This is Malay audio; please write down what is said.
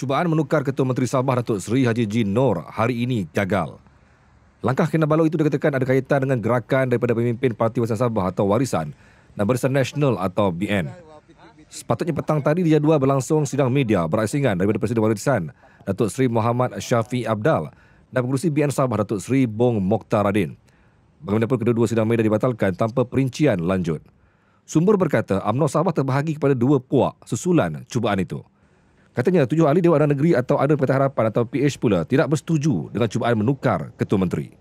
cubaan menukar Ketua Menteri Sabah Datuk Seri Haji Jin Nor hari ini gagal. Langkah Kinabalu itu dikatakan ada kaitan dengan gerakan daripada pemimpin Parti Warisan Sabah atau Warisan dan Barisan Nasional atau BN. Sepatutnya petang tadi dijadual berlangsung sidang media beraisingan daripada Presiden Warisan Datuk Seri Muhammad Syafi Abdal dan pengurusi BN Sabah Datuk Seri Bong Mokhtar Radin. Bagaimanapun kedua-dua sidang media dibatalkan tanpa perincian lanjut. Sumber berkata UMNO Sabah terbahagi kepada dua puak susulan cubaan itu. Katanya tujuh ahli Dewan Negeri atau ada Pertahanan Harapan atau PH pula tidak bersetuju dengan cubaan menukar Ketua Menteri.